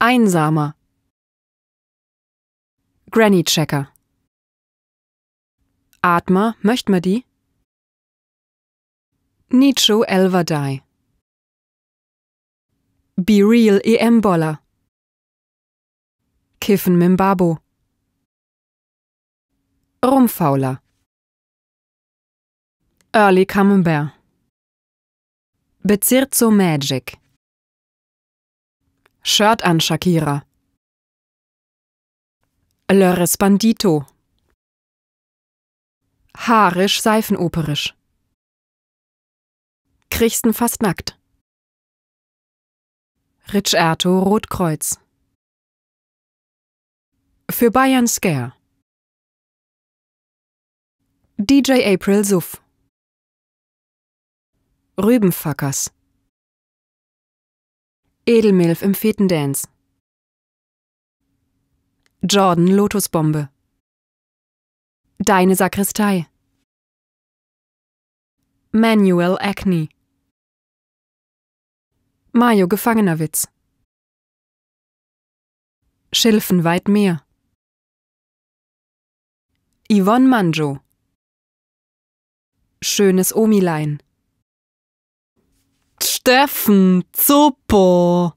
Einsamer. Granny Checker. Atma, möcht ma die? Nicho Elverdai. Be Real EM Boller. Kiffen Mimbabo. Rumfauler. Early Camembert. Bezirzo Magic. Shirt an, Shakira. Lörres Bandito. Haarisch, seifenoperisch. Kriegsten fast nackt. Rich Erto, Rotkreuz. Für Bayern Scare. DJ April Suff. Rübenfackers. Edelmilf im Fetendance. Jordan Lotusbombe. Deine Sakristei. Manuel Acne. Mayo Gefangenerwitz. Schilfen weit mehr. Yvonne Manjo. Schönes Omilein. Steffen, super!